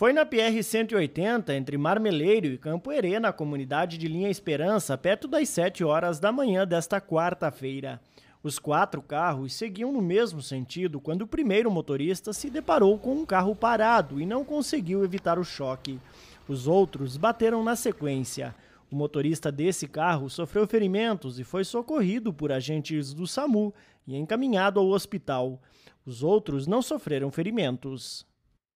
Foi na PR-180, entre Marmeleiro e Campo Herê, na comunidade de Linha Esperança, perto das 7 horas da manhã desta quarta-feira. Os quatro carros seguiam no mesmo sentido quando o primeiro motorista se deparou com um carro parado e não conseguiu evitar o choque. Os outros bateram na sequência. O motorista desse carro sofreu ferimentos e foi socorrido por agentes do SAMU e encaminhado ao hospital. Os outros não sofreram ferimentos.